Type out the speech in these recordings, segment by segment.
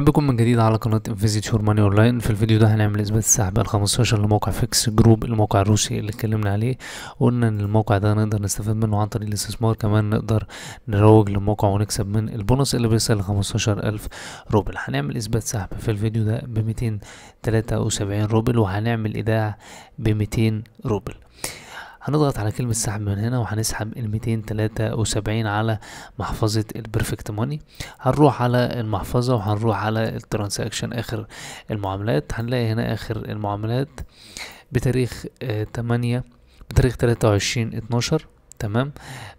بكم من جديد على قناة انفيزيت شور ماني اونلاين في الفيديو ده هنعمل اثبات السحب ال 15 لموقع فيكس جروب الموقع الروسي اللي اتكلمنا عليه قلنا ان الموقع ده نقدر نستفاد منه عن طريق الاستثمار كمان نقدر نروج للموقع ونكسب من البونص اللي بيصل ل 15000 روبل هنعمل اثبات سحب في الفيديو ده ب 273 روبل وهنعمل ايداع ب 200 روبل هنضغط على كلمة سحب من هنا وهنسحب ال 273 على محفظة البرفكت موني هنروح على المحفظة وهنروح على الترانزاكشن آخر المعاملات هنلاقي هنا آخر المعاملات بتاريخ 8 آه، بتاريخ 23 12 تمام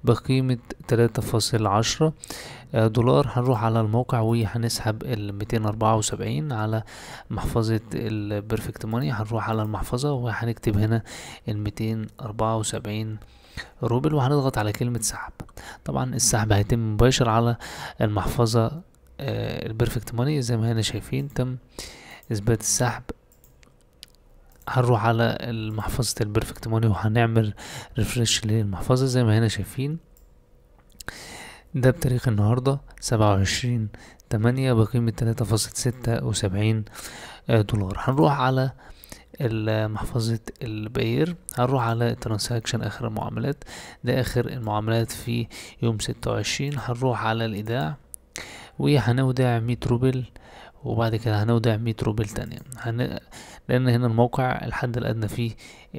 بقيمة تلاتة فاصل عشرة آه، دولار هنروح على الموقع وهنسحب ال 274 على محفظة البرفكت ماني هنروح على المحفظة وهنكتب هنا ال 274 روبل وهنضغط على كلمة سحب طبعا السحب هيتم مباشر على المحفظة آه، البرفكت ماني زي ما هنا شايفين تم اثبات السحب هنروح على محفظة البرفكت موني وهنعمل ريفرش للمحفظة زي ما هنا شايفين ده بتاريخ النهاردة سبعة وعشرين تمانية بقيمة تلاتة فاصل ستة وسبعين دولار هنروح على محفظة البير هنروح على الترانساكشن آخر المعاملات ده آخر المعاملات في يوم ستة وعشرين هنروح على الإيداع وهنودع مية روبل وبعد كده هنودع 100 روبل تانية هن... لأن هنا الموقع الحد الأدنى فيه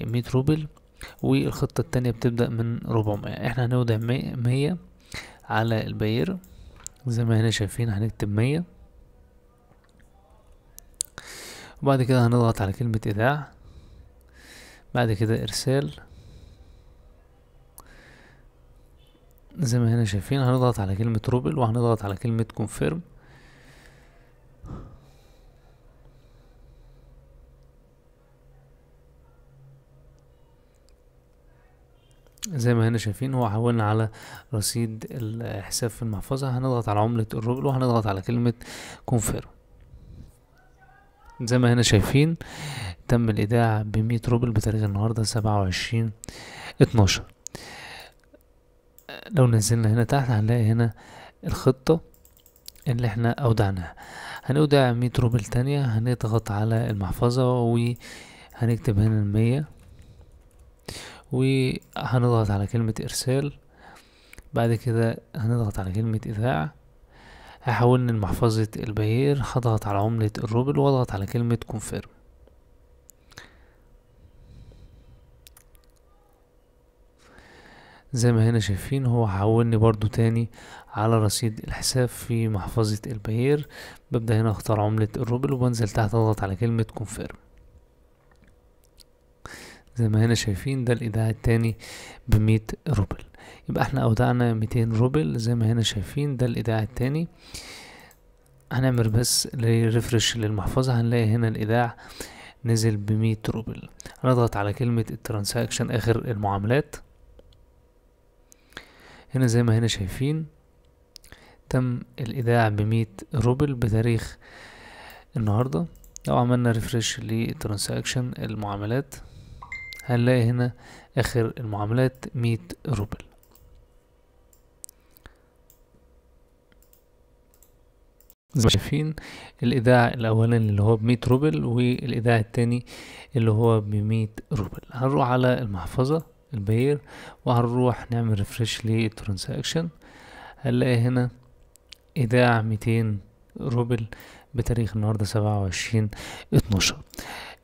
100 روبل والخطة التانية بتبدأ من 400 احنا هنودع 100 على الباير زي ما هنا شايفين هنكتب 100 وبعد كده هنضغط على كلمة إيداع بعد كده إرسال زي ما هنا شايفين هنضغط على كلمة روبل وهنضغط على كلمة كونفيرم زي ما هنا شايفين هو حولنا على رصيد الحساب في المحفظة هنضغط على عملة الروبل وهنضغط على كلمة كونفيرم زي ما هنا شايفين تم الإيداع بمية روبل بتاريخ النهاردة سبعة وعشرين اتناشر لو نزلنا هنا تحت هنلاقي هنا الخطة اللي احنا أودعناها هنودع مية روبل تانية هنضغط على المحفظة وهنكتب هنا المية وهنضغط على كلمة إرسال بعد كده هنضغط على كلمة إذاعة هحولني لمحفظة البيير هضغط على عملة الروبل واضغط على كلمة كونفيرم زي ما هنا شايفين هو حولني برضو تاني على رصيد الحساب في محفظة البيير ببدأ هنا اختار عملة الروبل وبنزل تحت اضغط على كلمة كونفيرم زي ما هنا شايفين ده الايداع التاني بمية روبل يبقى احنا اودعنا ميتين روبل زي ما هنا شايفين ده الايداع التاني هنعمل بس ريفرش للمحفظة هنلاقي هنا الايداع نزل بمية روبل هنضغط على كلمة الترانساكشن اخر المعاملات هنا زي ما هنا شايفين تم الايداع بمية روبل بتاريخ النهاردة لو عملنا ريفرش للترانساكشن المعاملات هنلاقي هنا آخر المعاملات مية روبل زي ما شايفين الإيداع الأولاني اللي هو بمية روبل والإيداع التاني اللي هو بمية روبل هنروح على المحفظة البير وهنروح نعمل ريفرش للترانزاكشن هنلاقي هنا إيداع ميتين روبل بتاريخ النهاردة سبعة وعشرين اتناشر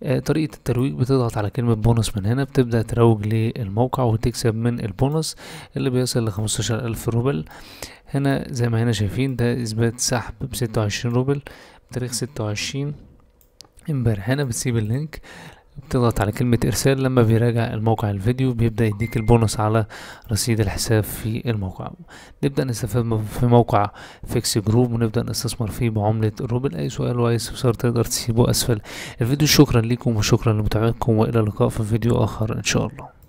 آه، طريقة الترويج بتضغط على كلمة بونص من هنا بتبدأ تروج للموقع وتكسب من البونص اللي بيصل لخمستاشر ألف روبل هنا زي ما هنا شايفين ده إثبات سحب بستة وعشرين روبل بتاريخ ستة وعشرين امبارح هنا بتسيب اللينك بتضغط على كلمة إرسال لما بيراجع الموقع الفيديو بيبدأ يديك البونص على رصيد الحساب في الموقع نبدأ نستفاد في موقع فيكس جروب ونبدأ نستثمر فيه بعملة الروبل أي سؤال وأي استفسار تقدر تسيبه أسفل الفيديو شكرا ليكم وشكرا لمتابعتكم وإلى اللقاء في فيديو آخر إن شاء الله